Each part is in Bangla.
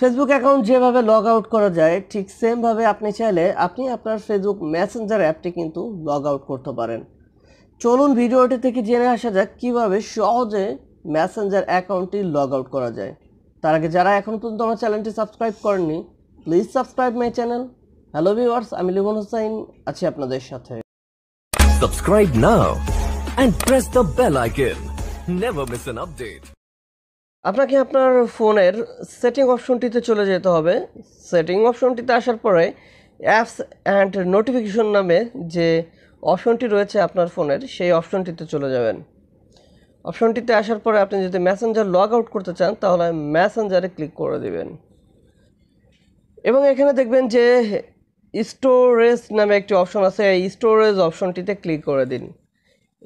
ফেসবুক অ্যাকাউন্ট যেভাবে লগ আউট করা যায় ঠিক সেমভাবে আপনি চাইলে আপনি আপনার ফেসবুক মেসেঞ্জার অ্যাপটি কিন্তু লগ আউট করতে পারেন চলুন ভিডিওটি থেকে জেনে আসা যাক কীভাবে সহজে মেসেঞ্জার অ্যাকাউন্টটি লগ আউট করা যায় তার আগে যারা এখন পর্যন্ত আমার চ্যানেলটি সাবস্ক্রাইব করেননি please subscribe my channel hello viewers আমি লিমন হোসাইন আছি আপনাদের সাথে subscribe now and press the bell icon. Never miss an update. আপনাকে আপনার ফোনের সেটিং অপশনটিতে চলে যেতে হবে সেটিং অপশনটিতে আসার পরে অ্যাপস অ্যান্ড নোটিফিকেশন নামে যে অপশনটি রয়েছে আপনার ফোনের সেই অপশনটিতে চলে যাবেন অপশনটিতে আসার পরে আপনি যদি ম্যাসেঞ্জার লগ আউট করতে চান তাহলে ম্যাসেঞ্জারে ক্লিক করে দেবেন এবং এখানে দেখবেন যে স্টোরেজ নামে একটি অপশন আছে এই স্টোরেজ অপশনটিতে ক্লিক করে দিন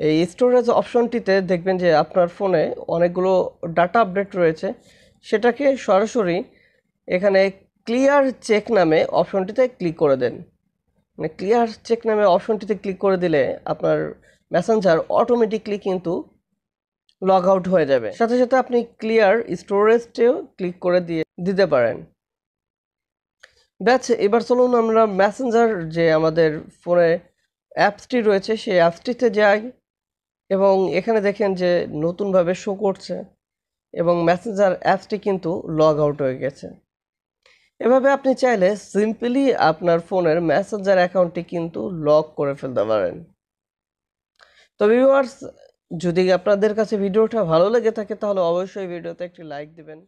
এই স্টোরেজ অপশনটিতে দেখবেন যে আপনার ফোনে অনেকগুলো ডাটা আপডেট রয়েছে সেটাকে সরাসরি এখানে ক্লিয়ার চেক নামে অপশনটিতে ক্লিক করে দেন মানে ক্লিয়ার চেক নামে অপশনটিতে ক্লিক করে দিলে আপনার মেসেঞ্জার অটোমেটিকলি কিন্তু লগ আউট হয়ে যাবে সাথে সাথে আপনি ক্লিয়ার স্টোরেজটিও ক্লিক করে দিয়ে দিতে পারেন ব্যাচ এবার চলুন আমরা মেসেঞ্জার যে আমাদের ফোনে অ্যাপসটি রয়েছে সেই অ্যাপসটিতে যাই এবং এখানে দেখেন যে নতুনভাবে শো করছে এবং ম্যাসেঞ্জার অ্যাপসটি কিন্তু লগ আউট হয়ে গেছে এভাবে আপনি চাইলে সিম্পলি আপনার ফোনের ম্যাসেঞ্জার অ্যাকাউন্টটি কিন্তু লক করে ফেলতে পারেন তো ভিউয়ার্স যদি আপনাদের কাছে ভিডিওটা ভালো লেগে থাকে তাহলে অবশ্যই ভিডিওতে একটি লাইক দিবেন